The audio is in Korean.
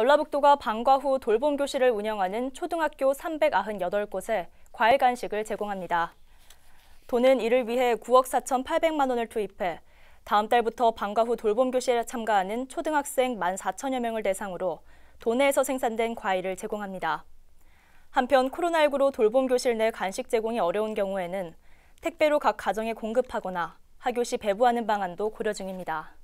전라북도가 방과 후 돌봄 교실을 운영하는 초등학교 398곳에 과일 간식을 제공합니다. 도는 이를 위해 9억 4,800만 원을 투입해 다음 달부터 방과 후 돌봄 교실에 참가하는 초등학생 1만 4천여 명을 대상으로 도내에서 생산된 과일을 제공합니다. 한편 코로나19로 돌봄 교실 내 간식 제공이 어려운 경우에는 택배로 각 가정에 공급하거나 학교시 배부하는 방안도 고려 중입니다.